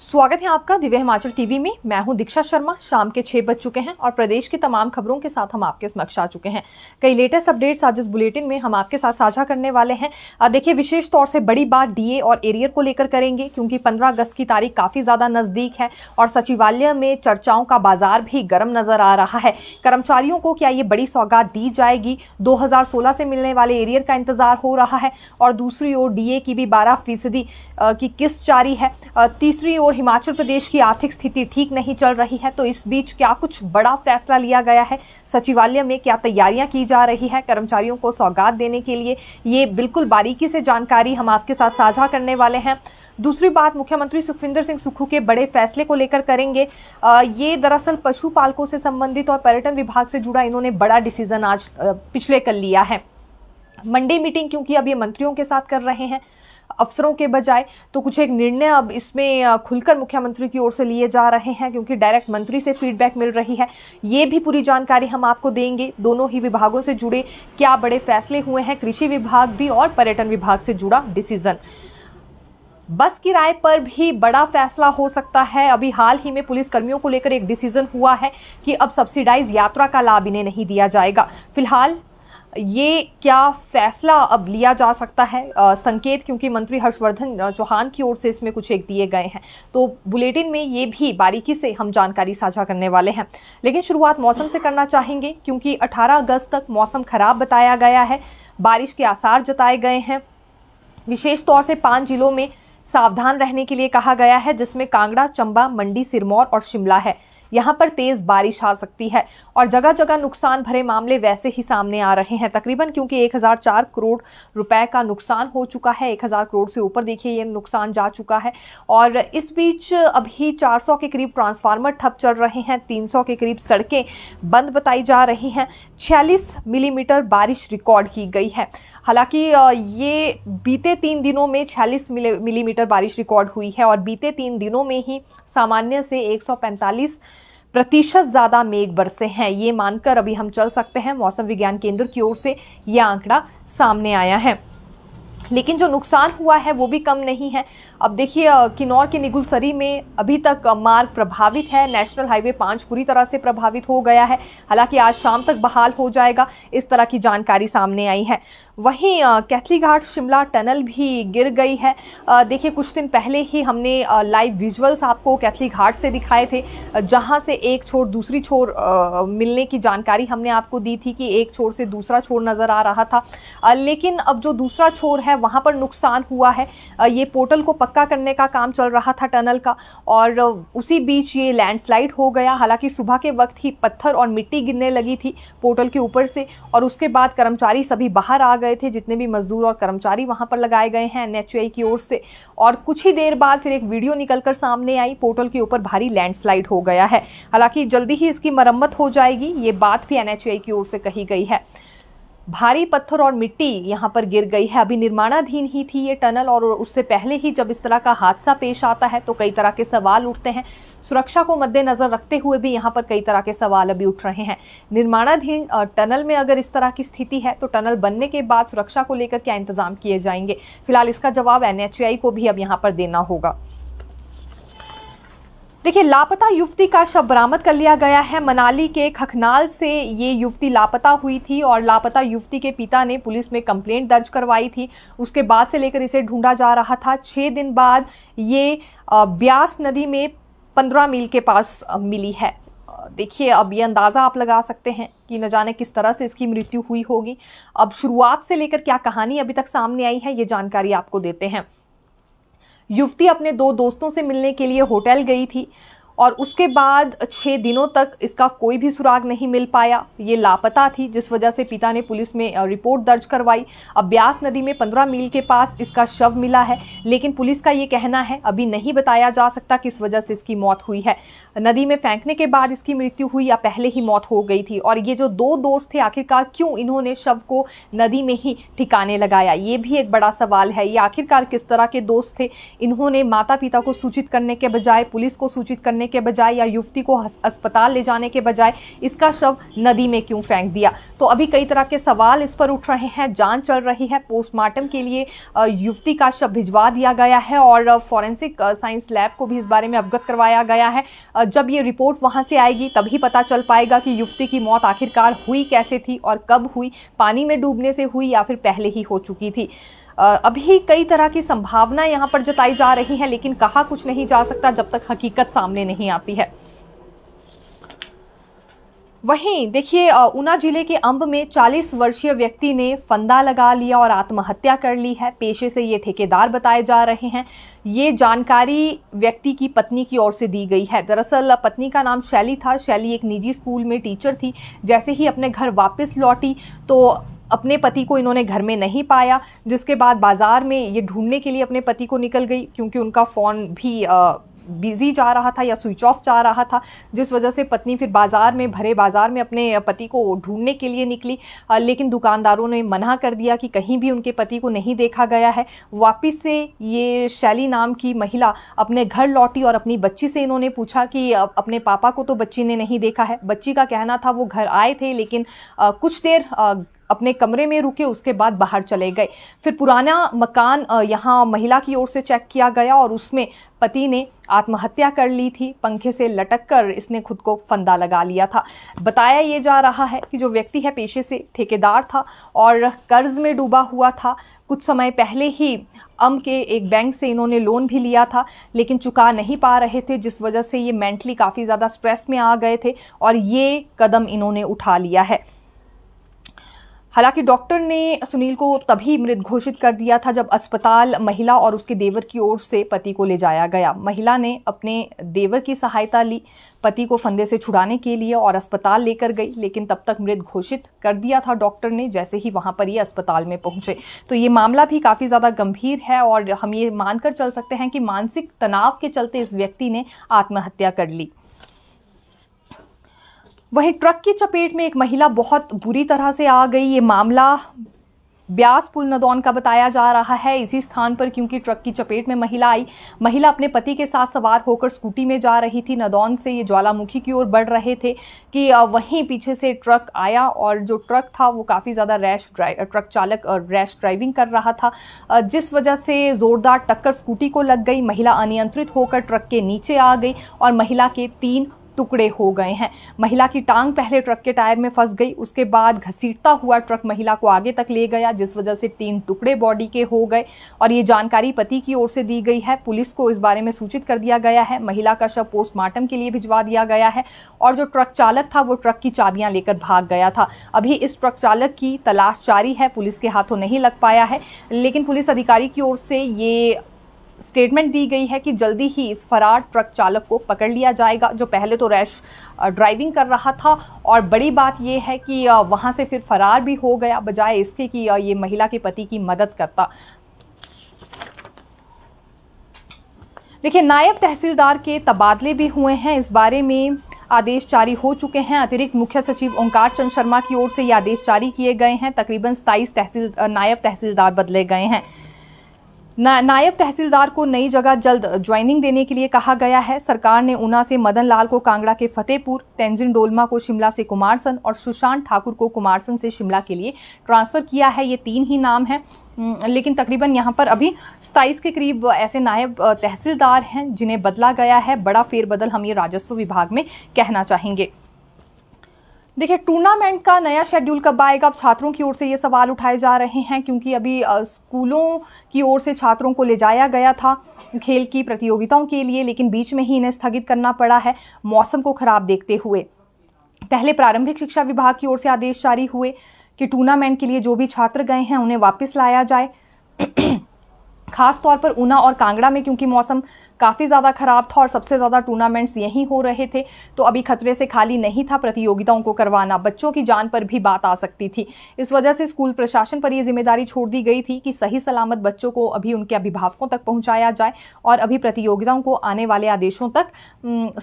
स्वागत है आपका दिव्य हिमाचल टीवी में मैं हूं दीक्षा शर्मा शाम के छह बज चुके हैं और प्रदेश की तमाम खबरों के साथ हम आपके समक्ष आ चुके हैं कई लेटेस्ट अपडेट्स आज इस बुलेटिन में हम आपके साथ साझा करने वाले हैं देखिए विशेष तौर से बड़ी बात डीए और एरियर को लेकर करेंगे क्योंकि पंद्रह अगस्त की तारीख काफी ज्यादा नजदीक है और सचिवालय में चर्चाओं का बाजार भी गर्म नजर आ रहा है कर्मचारियों को क्या ये बड़ी सौगात दी जाएगी दो से मिलने वाले एरियर का इंतजार हो रहा है और दूसरी ओर डीए की भी बारह की किस्त जारी है तीसरी ओर ओर हिमाचल प्रदेश की आर्थिक स्थिति ठीक नहीं चल रही है तो इस बीच क्या कुछ बड़ा फैसला लिया गया है सचिवालय में क्या तैयारियां की जा रही है कर्मचारियों को सौगात देने के लिए ये बिल्कुल बारीकी से जानकारी हम आपके साथ साझा करने वाले हैं दूसरी बात मुख्यमंत्री सुखविंदर सिंह सुखू के बड़े फैसले को लेकर करेंगे आ, ये दरअसल पशुपालकों से संबंधित और पर्यटन विभाग से जुड़ा इन्होंने बड़ा डिसीजन आज पिछले कल लिया है मंडे मीटिंग क्योंकि अब ये मंत्रियों के साथ कर रहे हैं अफसरों के बजाय तो कुछ एक निर्णय अब इसमें खुलकर मुख्यमंत्री की ओर से लिए जा रहे हैं क्योंकि डायरेक्ट मंत्री से फीडबैक मिल रही है ये भी पूरी जानकारी हम आपको देंगे दोनों ही विभागों से जुड़े क्या बड़े फैसले हुए हैं कृषि विभाग भी और पर्यटन विभाग से जुड़ा डिसीजन बस किराए पर भी बड़ा फैसला हो सकता है अभी हाल ही में पुलिस कर्मियों को लेकर एक डिसीजन हुआ है कि अब सब्सिडाइज यात्रा का लाभ इन्हें नहीं दिया जाएगा फिलहाल ये क्या फैसला अब लिया जा सकता है आ, संकेत क्योंकि मंत्री हर्षवर्धन चौहान की ओर से इसमें कुछ एक दिए गए हैं तो बुलेटिन में ये भी बारीकी से हम जानकारी साझा करने वाले हैं लेकिन शुरुआत मौसम से करना चाहेंगे क्योंकि 18 अगस्त तक मौसम खराब बताया गया है बारिश के आसार जताए गए हैं विशेष तौर से पाँच जिलों में सावधान रहने के लिए कहा गया है जिसमें कांगड़ा चंबा मंडी सिरमौर और शिमला है यहाँ पर तेज़ बारिश आ सकती है और जगह जगह नुकसान भरे मामले वैसे ही सामने आ रहे हैं तकरीबन क्योंकि 1004 करोड़ रुपए का नुकसान हो चुका है 1000 करोड़ से ऊपर देखिए ये नुकसान जा चुका है और इस बीच अभी 400 के करीब ट्रांसफार्मर ठप चल रहे हैं 300 के करीब सड़कें बंद बताई जा रही हैं 46 मिलीमीटर बारिश रिकॉर्ड की गई है हालांकि ये बीते तीन दिनों में 46 मिलीमीटर बारिश रिकॉर्ड हुई है और बीते तीन दिनों में ही सामान्य से 145 प्रतिशत ज़्यादा मेघ बरसे हैं ये मानकर अभी हम चल सकते हैं मौसम विज्ञान केंद्र की ओर से यह आंकड़ा सामने आया है लेकिन जो नुकसान हुआ है वो भी कम नहीं है अब देखिए किन्नौर के निगुलसरी में अभी तक मार्ग प्रभावित है नेशनल हाईवे पाँच पूरी तरह से प्रभावित हो गया है हालांकि आज शाम तक बहाल हो जाएगा इस तरह की जानकारी सामने आई है वहीं कैथली घाट शिमला टनल भी गिर गई है देखिए कुछ दिन पहले ही हमने लाइव विजुअल्स आपको कैथली घाट से दिखाए थे जहां से एक छोर दूसरी छोर मिलने की जानकारी हमने आपको दी थी कि एक छोर से दूसरा छोर नज़र आ रहा था लेकिन अब जो दूसरा छोर है वहाँ पर नुकसान हुआ है ये पोर्टल को पक्का करने का काम चल रहा था टनल का और उसी बीच ये लैंडस्लाइड हो गया हालांकि सुबह के वक्त ही पत्थर और मिट्टी गिरने लगी थी पोर्टल के ऊपर से और उसके बाद कर्मचारी सभी बाहर आ गए गए थे जितने भी मजदूर और कर्मचारी वहां पर लगाए गए हैं एन की ओर से और कुछ ही देर बाद फिर एक वीडियो निकलकर सामने आई पोर्टल के ऊपर भारी लैंडस्लाइड हो गया है हालांकि जल्दी ही इसकी मरम्मत हो जाएगी ये बात भी एन की ओर से कही गई है भारी पत्थर और मिट्टी यहाँ पर गिर गई है अभी निर्माणाधीन ही थी ये टनल और उससे पहले ही जब इस तरह का हादसा पेश आता है तो कई तरह के सवाल उठते हैं सुरक्षा को मद्देनजर रखते हुए भी यहाँ पर कई तरह के सवाल अभी उठ रहे हैं निर्माणाधीन टनल में अगर इस तरह की स्थिति है तो टनल बनने के बाद सुरक्षा को लेकर क्या इंतजाम किए जाएंगे फिलहाल इसका जवाब एन को भी अब यहाँ पर देना होगा देखिए लापता युवती का शव बरामद कर लिया गया है मनाली के खखनाल से ये युवती लापता हुई थी और लापता युवती के पिता ने पुलिस में कंप्लेंट दर्ज करवाई थी उसके बाद से लेकर इसे ढूंढा जा रहा था छः दिन बाद ये ब्यास नदी में पंद्रह मील के पास मिली है देखिए अब ये अंदाज़ा आप लगा सकते हैं कि न जाने किस तरह से इसकी मृत्यु हुई होगी अब शुरुआत से लेकर क्या कहानी अभी तक सामने आई है ये जानकारी आपको देते हैं युवती अपने दो दोस्तों से मिलने के लिए होटल गई थी और उसके बाद छः दिनों तक इसका कोई भी सुराग नहीं मिल पाया ये लापता थी जिस वजह से पिता ने पुलिस में रिपोर्ट दर्ज करवाई अब ब्यास नदी में पंद्रह मील के पास इसका शव मिला है लेकिन पुलिस का ये कहना है अभी नहीं बताया जा सकता किस वजह से इसकी मौत हुई है नदी में फेंकने के बाद इसकी मृत्यु हुई या पहले ही मौत हो गई थी और ये जो दो दोस्त थे आखिरकार क्यों इन्होंने शव को नदी में ही ठिकाने लगाया ये भी एक बड़ा सवाल है ये आखिरकार किस तरह के दोस्त थे इन्होंने माता पिता को सूचित करने के बजाय पुलिस को सूचित करने के बजाय या युवती को अस्पताल ले जाने के बजाय इसका शव नदी में क्यों फेंक दिया तो अभी कई तरह के सवाल इस पर उठ रहे हैं जान चल रही है पोस्टमार्टम के लिए युवती का शव भिजवा दिया गया है और फॉरेंसिक साइंस लैब को भी इस बारे में अवगत करवाया गया है जब ये रिपोर्ट वहाँ से आएगी तभी पता चल पाएगा कि युवती की मौत आखिरकार हुई कैसे थी और कब हुई पानी में डूबने से हुई या फिर पहले ही हो चुकी थी अभी कई तरह की संभावना यहाँ पर जताई जा रही है लेकिन कहा कुछ नहीं जा सकता जब तक हकीकत सामने नहीं आती है वहीं देखिए ऊना जिले के अंब में 40 वर्षीय व्यक्ति ने फंदा लगा लिया और आत्महत्या कर ली है पेशे से ये ठेकेदार बताए जा रहे हैं ये जानकारी व्यक्ति की पत्नी की ओर से दी गई है दरअसल पत्नी का नाम शैली था शैली एक निजी स्कूल में टीचर थी जैसे ही अपने घर वापस लौटी तो अपने पति को इन्होंने घर में नहीं पाया जिसके बाद बाज़ार में ये ढूंढने के लिए अपने पति को निकल गई क्योंकि उनका फ़ोन भी आ, बिजी जा रहा था या स्विच ऑफ जा रहा था जिस वजह से पत्नी फिर बाज़ार में भरे बाज़ार में अपने पति को ढूंढने के लिए निकली लेकिन दुकानदारों ने मना कर दिया कि कहीं भी उनके पति को नहीं देखा गया है वापस से ये शैली नाम की महिला अपने घर लौटी और अपनी बच्ची से इन्होंने पूछा कि अपने पापा को तो बच्ची ने नहीं देखा है बच्ची का कहना था वो घर आए थे लेकिन कुछ देर अपने कमरे में रुके उसके बाद बाहर चले गए फिर पुराना मकान यहाँ महिला की ओर से चेक किया गया और उसमें पति ने आत्महत्या कर ली थी पंखे से लटक कर इसने खुद को फंदा लगा लिया था बताया ये जा रहा है कि जो व्यक्ति है पेशे से ठेकेदार था और कर्ज में डूबा हुआ था कुछ समय पहले ही अम के एक बैंक से इन्होंने लोन भी लिया था लेकिन चुका नहीं पा रहे थे जिस वजह से ये मेंटली काफ़ी ज़्यादा स्ट्रेस में आ गए थे और ये कदम इन्होंने उठा लिया है हालांकि डॉक्टर ने सुनील को तभी मृत घोषित कर दिया था जब अस्पताल महिला और उसके देवर की ओर से पति को ले जाया गया महिला ने अपने देवर की सहायता ली पति को फंदे से छुड़ाने के लिए और अस्पताल लेकर गई लेकिन तब तक मृत घोषित कर दिया था डॉक्टर ने जैसे ही वहाँ पर ये अस्पताल में पहुँचे तो ये मामला भी काफ़ी ज़्यादा गंभीर है और हम ये मानकर चल सकते हैं कि मानसिक तनाव के चलते इस व्यक्ति ने आत्महत्या कर ली वहीं ट्रक की चपेट में एक महिला बहुत बुरी तरह से आ गई ये मामला ब्यास पुल नदौन का बताया जा रहा है इसी स्थान पर क्योंकि ट्रक की चपेट में महिला आई महिला अपने पति के साथ सवार होकर स्कूटी में जा रही थी नदौन से ये ज्वालामुखी की ओर बढ़ रहे थे कि वहीं पीछे से ट्रक आया और जो ट्रक था वो काफ़ी ज़्यादा रैश ड्राइव ट्रक चालक रैश ड्राइविंग कर रहा था जिस वजह से ज़ोरदार टक्कर स्कूटी को लग गई महिला अनियंत्रित होकर ट्रक के नीचे आ गई और महिला के तीन टुकड़े हो गए हैं महिला की टांग पहले ट्रक के टायर में फंस गई उसके बाद घसीटता हुआ ट्रक महिला को आगे तक ले गया जिस वजह से तीन टुकड़े बॉडी के हो गए और ये जानकारी पति की ओर से दी गई है पुलिस को इस बारे में सूचित कर दिया गया है महिला का शव पोस्टमार्टम के लिए भिजवा दिया गया है और जो ट्रक चालक था वो ट्रक की चाबियां लेकर भाग गया था अभी इस ट्रक चालक की तलाश जारी है पुलिस के हाथों नहीं लग पाया है लेकिन पुलिस अधिकारी की ओर से ये स्टेटमेंट दी गई है कि जल्दी ही इस फरार ट्रक चालक को पकड़ लिया जाएगा जो पहले तो रैश ड्राइविंग कर रहा था और बड़ी बात यह है कि वहां से फिर फरार भी हो गया बजाय इसके कि ये महिला के पति की मदद करता देखिए नायब तहसीलदार के तबादले भी हुए हैं इस बारे में आदेश जारी हो चुके हैं अतिरिक्त मुख्य सचिव ओंकार चंद शर्मा की ओर से ये आदेश जारी किए गए हैं तकरीबन सताईस तहसील नायब तहसीलदार बदले गए हैं ना, नायब तहसीलदार को नई जगह जल्द ज्वाइनिंग देने के लिए कहा गया है सरकार ने ऊना से मदन लाल को कांगड़ा के फतेहपुर तेंजिन डोलमा को शिमला से कुमारसन और सुशांत ठाकुर को कुमारसन से शिमला के लिए ट्रांसफ़र किया है ये तीन ही नाम हैं लेकिन तकरीबन यहाँ पर अभी सताईस के करीब ऐसे नायब तहसीलदार हैं जिन्हें बदला गया है बड़ा फेरबदल हम ये राजस्व विभाग में कहना चाहेंगे देखिए टूर्नामेंट का नया शेड्यूल कब आएगा अब छात्रों की ओर से ये सवाल उठाए जा रहे हैं क्योंकि अभी स्कूलों की ओर से छात्रों को ले जाया गया था खेल की प्रतियोगिताओं के लिए लेकिन बीच में ही इन्हें स्थगित करना पड़ा है मौसम को ख़राब देखते हुए पहले प्रारंभिक शिक्षा विभाग की ओर से आदेश जारी हुए कि टूर्नामेंट के लिए जो भी छात्र गए हैं उन्हें वापस लाया जाए ख़ास तौर पर ऊना और कांगड़ा में क्योंकि मौसम काफ़ी ज़्यादा ख़राब था और सबसे ज़्यादा टूर्नामेंट्स यहीं हो रहे थे तो अभी खतरे से खाली नहीं था प्रतियोगिताओं को करवाना बच्चों की जान पर भी बात आ सकती थी इस वजह से स्कूल प्रशासन पर यह जिम्मेदारी छोड़ दी गई थी कि सही सलामत बच्चों को अभी उनके अभिभावकों तक पहुँचाया जाए और अभी प्रतियोगिताओं को आने वाले आदेशों तक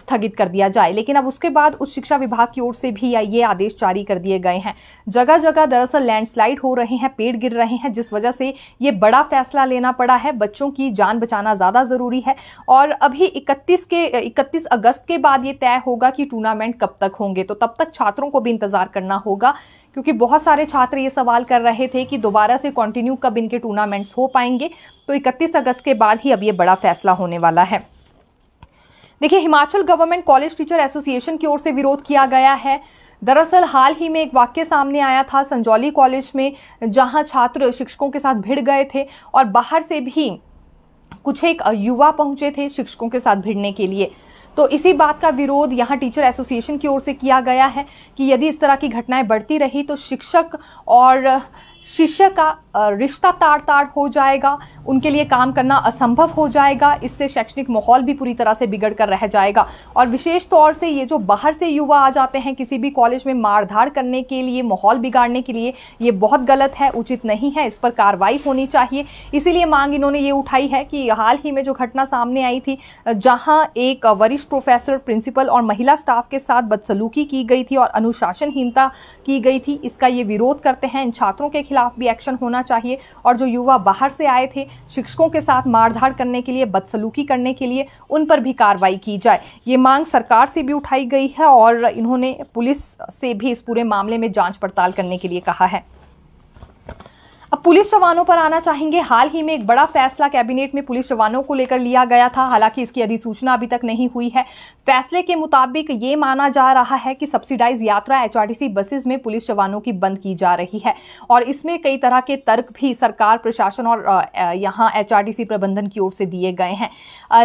स्थगित कर दिया जाए लेकिन अब उसके बाद उच्च शिक्षा विभाग की ओर से भी ये आदेश जारी कर दिए गए हैं जगह जगह दरअसल लैंडस्लाइड हो रहे हैं पेड़ गिर रहे हैं जिस वजह से ये बड़ा फैसला लेना पड़ा है बच्चों की जान बचाना ज़्यादा ज़रूरी है और अभी 31 के 31 अगस्त के बाद ये तय होगा कि टूर्नामेंट कब तक होंगे तो तब तक छात्रों को भी इंतज़ार करना होगा क्योंकि बहुत सारे छात्र ये सवाल कर रहे थे कि दोबारा से कंटिन्यू कब इनके टूर्नामेंट्स हो पाएंगे तो इकतीस अगस्त के बाद ही अब ये बड़ा फैसला होने वाला है देखिए Himachal government college teacher association की ओर से विरोध किया गया है दरअसल हाल ही में एक वाक्य सामने आया था संजौली कॉलेज में जहां छात्र शिक्षकों के साथ भिड़ गए थे और बाहर से भी कुछ एक युवा पहुंचे थे शिक्षकों के साथ भिड़ने के लिए तो इसी बात का विरोध यहाँ टीचर एसोसिएशन की ओर से किया गया है कि यदि इस तरह की घटनाएं बढ़ती रही तो शिक्षक और शिष्य का रिश्ता तार तार हो जाएगा उनके लिए काम करना असंभव हो जाएगा इससे शैक्षणिक माहौल भी पूरी तरह से बिगड़ कर रह जाएगा और विशेष तौर से ये जो बाहर से युवा आ जाते हैं किसी भी कॉलेज में मारधाड़ करने के लिए माहौल बिगाड़ने के लिए ये बहुत गलत है उचित नहीं है इस पर कार्रवाई होनी चाहिए इसीलिए मांग इन्होंने ये उठाई है कि हाल ही में जो घटना सामने आई थी जहाँ एक वरिष्ठ प्रोफेसर प्रिंसिपल और महिला स्टाफ के साथ बदसलूकी की गई थी और अनुशासनहीनता की गई थी इसका ये विरोध करते हैं इन छात्रों के खिलाफ भी एक्शन होना चाहिए और जो युवा बाहर से आए थे शिक्षकों के साथ मारधाड़ करने के लिए बदसलूकी करने के लिए उन पर भी कार्रवाई की जाए ये मांग सरकार से भी उठाई गई है और इन्होंने पुलिस से भी इस पूरे मामले में जांच पड़ताल करने के लिए कहा है अब पुलिस जवानों पर आना चाहेंगे हाल ही में एक बड़ा फैसला कैबिनेट में पुलिस जवानों को लेकर लिया गया था हालांकि इसकी अधिसूचना अभी तक नहीं हुई है फैसले के मुताबिक ये माना जा रहा है कि सब्सिडाइज यात्रा एचआरटीसी बसेस में पुलिस जवानों की बंद की जा रही है और इसमें कई तरह के तर्क भी सरकार प्रशासन और यहाँ एच प्रबंधन की ओर से दिए गए हैं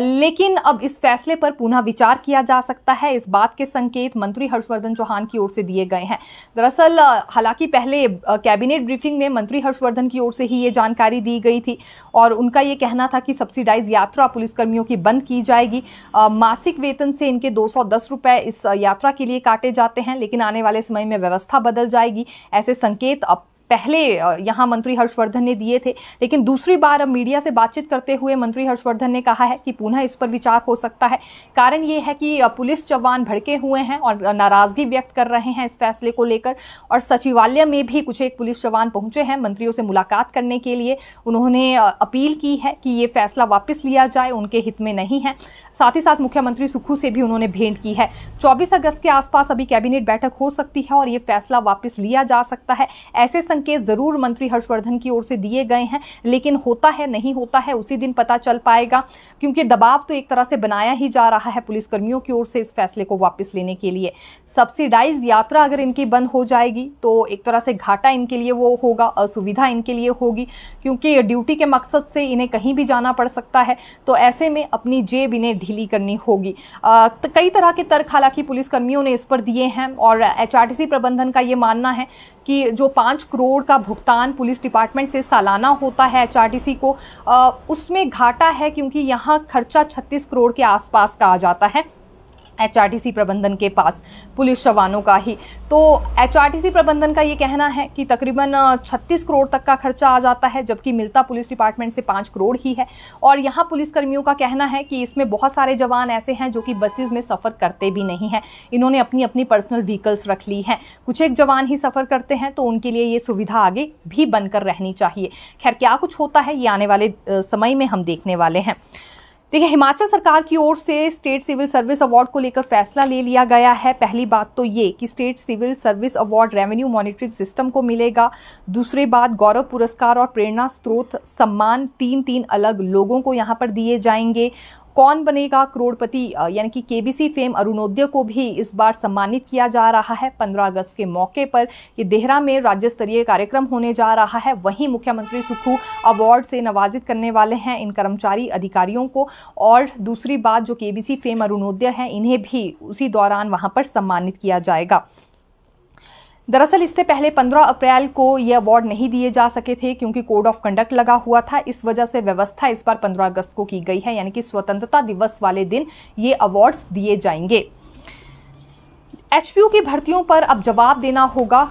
लेकिन अब इस फैसले पर पुनः विचार किया जा सकता है इस बात के संकेत मंत्री हर्षवर्धन चौहान की ओर से दिए गए हैं दरअसल हालांकि पहले कैबिनेट ब्रीफिंग में मंत्री हर्षवर्धन प्रशासन की ओर से ही ये जानकारी दी गई थी और उनका ये कहना था कि सब्सिडाइज यात्रा पुलिसकर्मियों की बंद की जाएगी मासिक वेतन से इनके दो रुपए इस यात्रा के लिए काटे जाते हैं लेकिन आने वाले समय में व्यवस्था बदल जाएगी ऐसे संकेत अब पहले यहाँ मंत्री हर्षवर्धन ने दिए थे लेकिन दूसरी बार अब मीडिया से बातचीत करते हुए मंत्री हर्षवर्धन ने कहा है कि पुनः इस पर विचार हो सकता है कारण ये है कि पुलिस जवान भड़के हुए हैं और नाराजगी व्यक्त कर रहे हैं इस फैसले को लेकर और सचिवालय में भी कुछ एक पुलिस जवान पहुंचे हैं मंत्रियों से मुलाकात करने के लिए उन्होंने अपील की है कि ये फैसला वापस लिया जाए उनके हित में नहीं है साथ ही साथ मुख्यमंत्री सुखू से भी उन्होंने भेंट की है चौबीस अगस्त के आसपास अभी कैबिनेट बैठक हो सकती है और ये फैसला वापस लिया जा सकता है ऐसे संग के ज़रूर मंत्री हर्षवर्धन की ओर से दिए गए हैं लेकिन होता है नहीं होता है उसी दिन पता चल पाएगा क्योंकि दबाव तो एक तरह से बनाया ही जा रहा है पुलिसकर्मियों की ओर से इस फैसले को वापस लेने के लिए सब्सिडाइज यात्रा अगर इनकी बंद हो जाएगी तो एक तरह से घाटा इनके लिए वो होगा असुविधा इनके लिए होगी क्योंकि ड्यूटी के मकसद से इन्हें कहीं भी जाना पड़ सकता है तो ऐसे में अपनी जेब इन्हें ढीली करनी होगी तो कई तरह के तर्क हालांकि पुलिसकर्मियों ने इस पर दिए हैं और एच प्रबंधन का ये मानना है कि जो पाँच करोड़ करोड़ का भुगतान पुलिस डिपार्टमेंट से सालाना होता है एचआरटीसी को आ, उसमें घाटा है क्योंकि यहाँ खर्चा 36 करोड़ के आसपास का आ जाता है एचआरटीसी प्रबंधन के पास पुलिस जवानों का ही तो एचआरटीसी प्रबंधन का ये कहना है कि तकरीबन 36 करोड़ तक का खर्चा आ जाता है जबकि मिलता पुलिस डिपार्टमेंट से 5 करोड़ ही है और यहाँ पुलिसकर्मियों का कहना है कि इसमें बहुत सारे जवान ऐसे हैं जो कि बसेज में सफ़र करते भी नहीं हैं इन्होंने अपनी अपनी पर्सनल व्हीकल्स रख ली हैं कुछ एक जवान ही सफ़र करते हैं तो उनके लिए ये सुविधा आगे भी बनकर रहनी चाहिए खैर क्या कुछ होता है ये आने वाले समय में हम देखने वाले हैं देखिए हिमाचल सरकार की ओर से स्टेट सिविल सर्विस अवार्ड को लेकर फैसला ले लिया गया है पहली बात तो ये कि state civil service award revenue monitoring system को मिलेगा दूसरी बात गौरव पुरस्कार और प्रेरणा स्रोत सम्मान तीन तीन अलग लोगों को यहाँ पर दिए जाएंगे कौन बनेगा करोड़पति यानी कि केबीसी फेम अरुणोदय को भी इस बार सम्मानित किया जा रहा है 15 अगस्त के मौके पर ये देहरा में राज्य स्तरीय कार्यक्रम होने जा रहा है वहीं मुख्यमंत्री सुखू अवार्ड से नवाजित करने वाले हैं इन कर्मचारी अधिकारियों को और दूसरी बात जो केबीसी फेम अरुणोदय है इन्हें भी उसी दौरान वहाँ पर सम्मानित किया जाएगा दरअसल इससे पहले 15 अप्रैल को ये अवार्ड नहीं दिए जा सके थे क्योंकि कोड ऑफ कंडक्ट लगा हुआ था इस वजह से व्यवस्था इस बार 15 अगस्त को की गई है यानी कि स्वतंत्रता दिवस वाले दिन ये अवार्ड्स दिए जाएंगे एच की भर्तियों पर अब जवाब देना होगा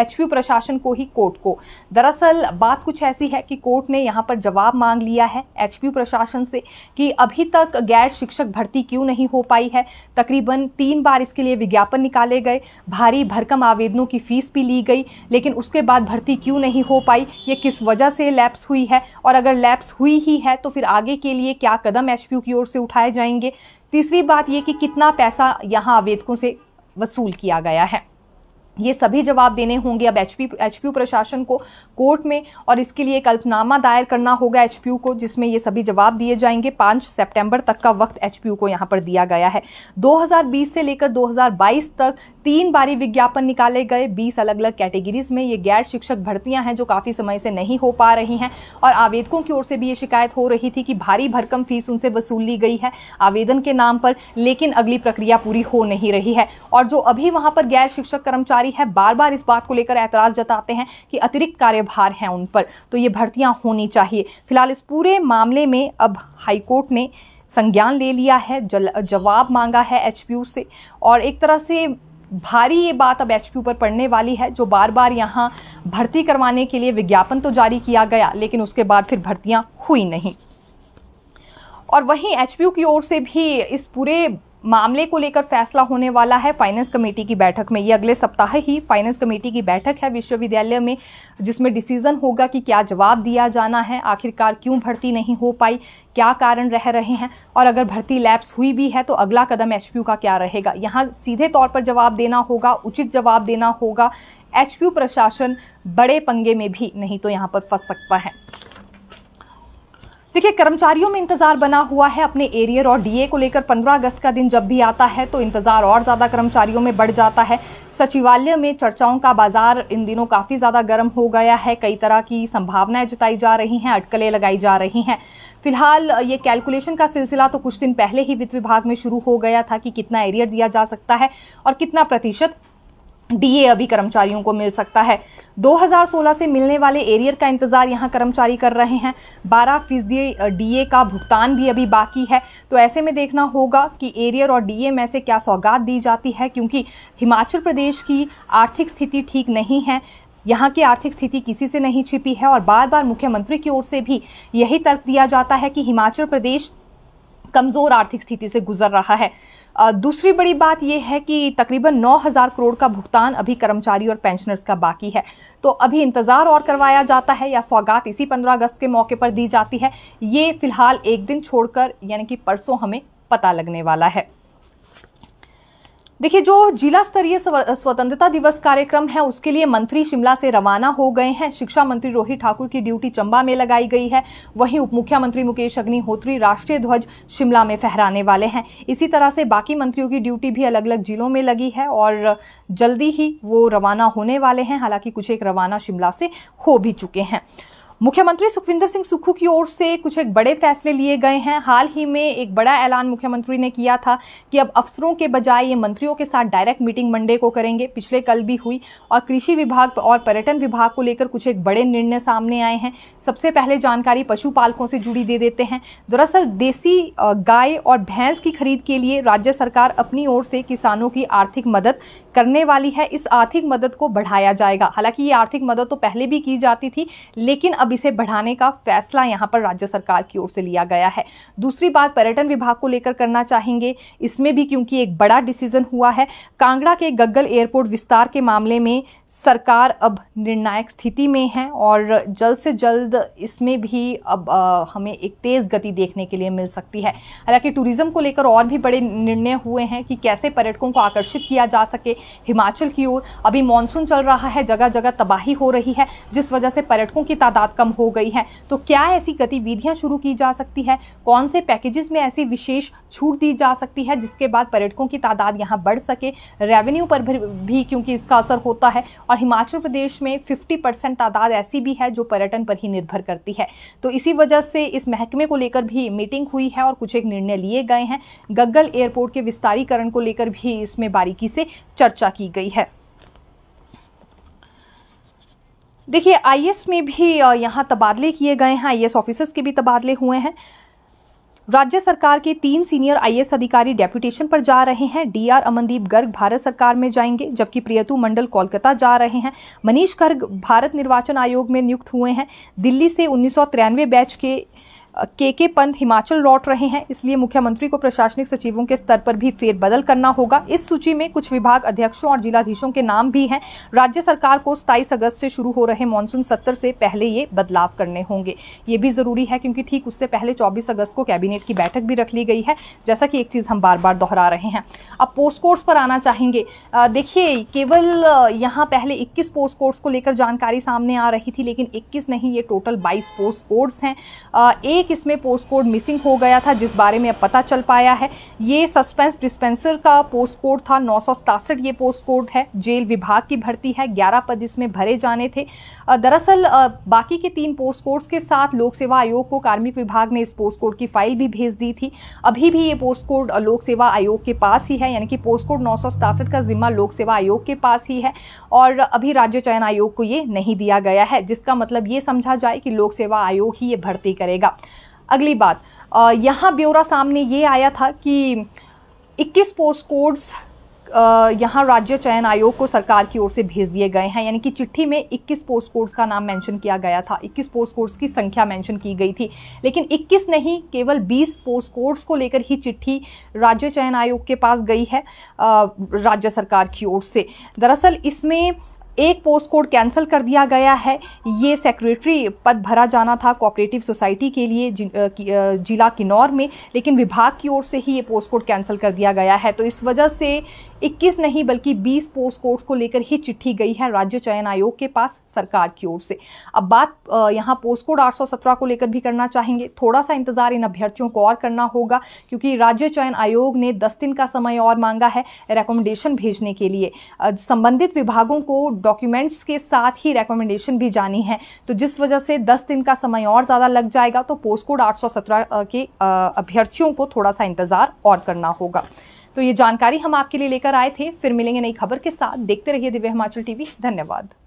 एचपी प्रशासन को ही कोर्ट को दरअसल बात कुछ ऐसी है कि कोर्ट ने यहाँ पर जवाब मांग लिया है एचपी प्रशासन से कि अभी तक गैर शिक्षक भर्ती क्यों नहीं हो पाई है तकरीबन तीन बार इसके लिए विज्ञापन निकाले गए भारी भरकम आवेदनों की फीस भी ली गई लेकिन उसके बाद भर्ती क्यों नहीं हो पाई ये किस वजह से लैप्स हुई है और अगर लैप्स हुई ही है तो फिर आगे के लिए क्या कदम एच की ओर से उठाए जाएंगे तीसरी बात ये कि कितना पैसा यहाँ आवेदकों से वसूल किया गया है ये सभी जवाब देने होंगे अब एच पी प्रशासन को कोर्ट में और इसके लिए एक अल्पनामा दायर करना होगा एच को जिसमें ये सभी जवाब दिए जाएंगे पाँच सितंबर तक का वक्त एच को यहाँ पर दिया गया है 2020 से लेकर 2022 तक तीन बारी विज्ञापन निकाले गए 20 अलग अलग कैटेगरीज में ये गैर शिक्षक भर्तियाँ हैं जो काफ़ी समय से नहीं हो पा रही हैं और आवेदकों की ओर से भी ये शिकायत हो रही थी कि भारी भरकम फीस उनसे वसूल ली गई है आवेदन के नाम पर लेकिन अगली प्रक्रिया पूरी हो नहीं रही है और जो अभी वहाँ पर गैर शिक्षक कर्मचारी भारी है बार बार इस बात को लेकर ऐतराज़ जताते हैं कि अतिरिक्त कार्यभार है उन पर तो ये भर्तियां होनी चाहिए फिलहाल इस पूरे मामले में अब हाईकोर्ट ने संज्ञान ले लिया है जवाब मांगा है एच से और एक तरह से भारी ये बात अब एच पर पड़ने वाली है जो बार बार यहाँ भर्ती करवाने के लिए विज्ञापन तो जारी किया गया लेकिन उसके बाद फिर भर्तियाँ हुई नहीं और वहीं एच की ओर से भी इस पूरे मामले को लेकर फैसला होने वाला है फाइनेंस कमेटी की बैठक में ये अगले सप्ताह ही फाइनेंस कमेटी की बैठक है विश्वविद्यालय में जिसमें डिसीजन होगा कि क्या जवाब दिया जाना है आखिरकार क्यों भर्ती नहीं हो पाई क्या कारण रह रहे हैं और अगर भर्ती लैप्स हुई भी है तो अगला कदम एच का क्या रहेगा यहाँ सीधे तौर पर जवाब देना होगा उचित जवाब देना होगा एच प्रशासन बड़े पंगे में भी नहीं तो यहाँ पर फंस सकता है देखिए कर्मचारियों में इंतज़ार बना हुआ है अपने एरियर और डीए को लेकर 15 अगस्त का दिन जब भी आता है तो इंतज़ार और ज़्यादा कर्मचारियों में बढ़ जाता है सचिवालय में चर्चाओं का बाजार इन दिनों काफ़ी ज़्यादा गर्म हो गया है कई तरह की संभावनाएं जताई जा रही हैं अटकलें लगाई जा रही हैं फिलहाल ये कैलकुलेशन का सिलसिला तो कुछ दिन पहले ही वित्त विभाग में शुरू हो गया था कि कितना एरियर दिया जा सकता है और कितना प्रतिशत डीए अभी कर्मचारियों को मिल सकता है 2016 से मिलने वाले एरियर का इंतज़ार यहाँ कर्मचारी कर रहे हैं 12 फीसदी डी का भुगतान भी अभी बाकी है तो ऐसे में देखना होगा कि एरियर और डीए में से क्या सौगात दी जाती है क्योंकि हिमाचल प्रदेश की आर्थिक स्थिति ठीक नहीं है यहाँ की आर्थिक स्थिति किसी से नहीं छिपी है और बार बार मुख्यमंत्री की ओर से भी यही तर्क दिया जाता है कि हिमाचल प्रदेश कमज़ोर आर्थिक स्थिति से गुजर रहा है दूसरी बड़ी बात यह है कि तकरीबन 9000 करोड़ का भुगतान अभी कर्मचारी और पेंशनर्स का बाकी है तो अभी इंतज़ार और करवाया जाता है या सौगात इसी 15 अगस्त के मौके पर दी जाती है ये फिलहाल एक दिन छोड़कर यानी कि परसों हमें पता लगने वाला है देखिए जो जिला स्तरीय स्वतंत्रता दिवस कार्यक्रम है उसके लिए मंत्री शिमला से रवाना हो गए हैं शिक्षा मंत्री रोहित ठाकुर की ड्यूटी चंबा में लगाई गई है वहीं उप मुख्यमंत्री मुकेश अग्निहोत्री राष्ट्रीय ध्वज शिमला में फहराने वाले हैं इसी तरह से बाकी मंत्रियों की ड्यूटी भी अलग अलग जिलों में लगी है और जल्दी ही वो रवाना होने वाले हैं हालांकि कुछ एक रवाना शिमला से हो भी चुके हैं मुख्यमंत्री सुखविंदर सिंह सुक्खू की ओर से कुछ एक बड़े फैसले लिए गए हैं हाल ही में एक बड़ा ऐलान मुख्यमंत्री ने किया था कि अब अफसरों के बजाय ये मंत्रियों के साथ डायरेक्ट मीटिंग मंडे को करेंगे पिछले कल भी हुई और कृषि विभाग और पर्यटन विभाग को लेकर कुछ एक बड़े निर्णय सामने आए हैं सबसे पहले जानकारी पशुपालकों से जुड़ी दे देते हैं दरअसल देसी गाय और भैंस की खरीद के लिए राज्य सरकार अपनी ओर से किसानों की आर्थिक मदद करने वाली है इस आर्थिक मदद को बढ़ाया जाएगा हालांकि ये आर्थिक मदद तो पहले भी की जाती थी लेकिन अब अब इसे बढ़ाने का फैसला यहाँ पर राज्य सरकार की ओर से लिया गया है दूसरी बात पर्यटन विभाग को लेकर करना चाहेंगे इसमें भी क्योंकि एक बड़ा डिसीजन हुआ है कांगड़ा के गग्गल एयरपोर्ट विस्तार के मामले में सरकार अब निर्णायक स्थिति में है और जल्द से जल्द इसमें भी अब हमें एक तेज़ गति देखने के लिए मिल सकती है हालांकि टूरिज़्म को लेकर और भी बड़े निर्णय हुए हैं कि कैसे पर्यटकों को आकर्षित किया जा सके हिमाचल की ओर अभी मानसून चल रहा है जगह जगह तबाही हो रही है जिस वजह से पर्यटकों की तादाद कम हो गई है तो क्या ऐसी गतिविधियां शुरू की जा सकती है कौन से पैकेजेस में ऐसी विशेष छूट दी जा सकती है जिसके बाद पर्यटकों की तादाद यहाँ बढ़ सके रेवेन्यू पर भी क्योंकि इसका असर होता है और हिमाचल प्रदेश में फिफ्टी परसेंट तादाद ऐसी भी है जो पर्यटन पर ही निर्भर करती है तो इसी वजह से इस महकमे को लेकर भी मीटिंग हुई है और कुछ एक निर्णय लिए गए हैं गग्गल एयरपोर्ट के विस्तारीकरण को लेकर भी इसमें बारीकी से चर्चा की गई है देखिए आई में भी यहाँ तबादले किए गए हैं एस ऑफिसर्स के भी तबादले हुए हैं राज्य सरकार के तीन सीनियर आईएएस अधिकारी डेप्यूटेशन पर जा रहे हैं डीआर अमनदीप गर्ग भारत सरकार में जाएंगे जबकि प्रियतु मंडल कोलकाता जा रहे हैं मनीष गर्ग भारत निर्वाचन आयोग में नियुक्त हुए हैं दिल्ली से उन्नीस बैच के के के पंत हिमाचल लौट रहे हैं इसलिए मुख्यमंत्री को प्रशासनिक सचिवों के स्तर पर भी फेरबदल करना होगा इस सूची में कुछ विभाग अध्यक्षों और जिलाधीशों के नाम भी हैं राज्य सरकार को सताईस अगस्त से शुरू हो रहे मानसून सत्र से पहले ये बदलाव करने होंगे ये भी जरूरी है क्योंकि ठीक उससे पहले चौबीस अगस्त को कैबिनेट की बैठक भी रख ली गई है जैसा कि एक चीज़ हम बार बार दोहरा रहे हैं अब पोस्ट कोर्ट्स पर आना चाहेंगे देखिए केवल यहाँ पहले इक्कीस पोस्ट कोर्ट्स को लेकर जानकारी सामने आ रही थी लेकिन इक्कीस नहीं ये टोटल बाईस पोस्ट कोर्ट्स हैं एक एक इसमें पोस्ट कोड मिसिंग हो गया था जिस बारे में अब पता चल पाया है ये सस्पेंस डिस्पेंसर का पोस्ट कोड था नौ ये पोस्ट कोड है जेल विभाग की भर्ती है ग्यारह पद इसमें भरे जाने थे दरअसल बाकी के तीन पोस्ट कोड्स के साथ लोक सेवा आयोग को कार्मिक विभाग ने इस पोस्ट कोड की फाइल भी भेज दी थी अभी भी ये पोस्ट कोड लोक सेवा आयोग के पास ही है यानी कि पोस्ट कोड नौ का जिम्मा लोक सेवा आयोग के पास ही है और अभी राज्य चयन आयोग को ये नहीं दिया गया है जिसका मतलब ये समझा जाए कि लोक सेवा आयोग ही ये भर्ती करेगा अगली बात यहाँ ब्यौरा सामने ये आया था कि 21 पोस्ट कोड्स यहाँ राज्य चयन आयोग को सरकार की ओर से भेज दिए गए हैं यानी कि चिट्ठी में 21 पोस्ट कोड्स का नाम मेंशन किया गया था 21 पोस्ट कोड्स की संख्या मेंशन की गई थी लेकिन 21 नहीं केवल 20 पोस्ट कोड्स को लेकर ही चिट्ठी राज्य चयन आयोग के पास गई है राज्य सरकार की ओर से दरअसल इसमें एक पोस्ट कोड कैंसिल कर दिया गया है ये सेक्रेटरी पद भरा जाना था कोऑपरेटिव सोसाइटी के लिए जि, जिला किन्नौर में लेकिन विभाग की ओर से ही ये पोस्ट कोड कैंसिल कर दिया गया है तो इस वजह से 21 नहीं बल्कि 20 पोस्ट कोड्स को लेकर ही चिट्ठी गई है राज्य चयन आयोग के पास सरकार की ओर से अब बात यहाँ पोस्ट कोड आठ को लेकर भी करना चाहेंगे थोड़ा सा इंतजार इन अभ्यर्थियों को और करना होगा क्योंकि राज्य चयन आयोग ने दस दिन का समय और मांगा है रिकमेंडेशन भेजने के लिए संबंधित विभागों को डॉक्यूमेंट्स के साथ ही रिकमेंडेशन भी जानी है तो जिस वजह से दस दिन का समय और ज़्यादा लग जाएगा तो पोस्ट कोड आठ के अभ्यर्थियों को थोड़ा सा इंतज़ार और करना होगा तो ये जानकारी हम आपके लिए लेकर आए थे फिर मिलेंगे नई खबर के साथ देखते रहिए दिव्य हिमाचल टीवी धन्यवाद